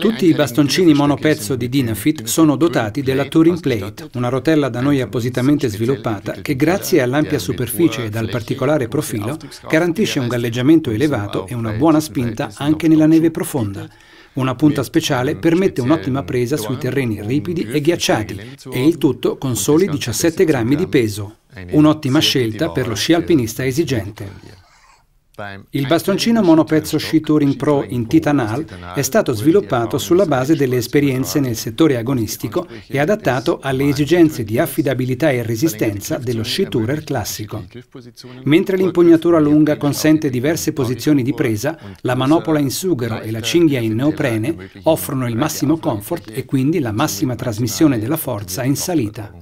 Tutti i bastoncini monopezzo di Dinafit eh, sono dotati della Touring Plate, una rotella da noi appositamente sviluppata che grazie all'ampia superficie ed al particolare profilo garantisce un galleggiamento elevato e una buona spinta anche nella neve profonda. Eh, una punta speciale permette un'ottima presa sui terreni ripidi e ghiacciati e il tutto con soli 17 grammi di peso. Un'ottima scelta per lo sci alpinista esigente. Il bastoncino monopezzo Shiturin Pro in Titanal è stato sviluppato sulla base delle esperienze nel settore agonistico e adattato alle esigenze di affidabilità e resistenza dello Shiturer classico. Mentre l'impugnatura lunga consente diverse posizioni di presa, la manopola in sughero e la cinghia in neoprene offrono il massimo comfort e quindi la massima trasmissione della forza in salita.